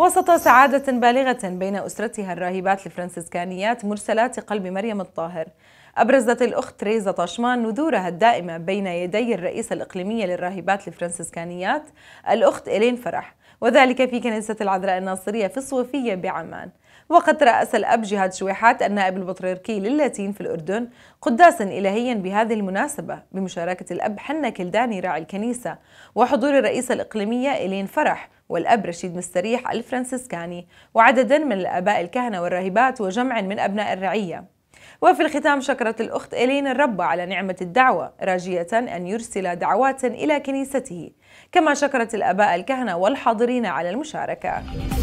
وسط سعادة بالغة بين أسرتها الراهبات الفرنسيسكانيات مرسلات قلب مريم الطاهر أبرزت الأخت تريزا طشمان نذورها الدائمة بين يدي الرئيسة الإقليمية للراهبات الفرنسيسكانيات الأخت إلين فرح وذلك في كنيسة العذراء الناصرية في الصوفية بعمان وقد ترأس الأب جهاد شويحات النائب البطريركي للاتين في الأردن قداسا إلهيا بهذه المناسبة بمشاركة الأب حنا كلداني راعي الكنيسة وحضور الرئيسة الإقليمية إلين فرح والأب رشيد مستريح الفرنسيسكاني وعددا من الآباء الكهنة والراهبات وجمع من أبناء الرعية وفي الختام شكرت الأخت إلين الرب على نعمة الدعوة راجية أن يرسل دعوات إلى كنيسته كما شكرت الآباء الكهنة والحاضرين على المشاركة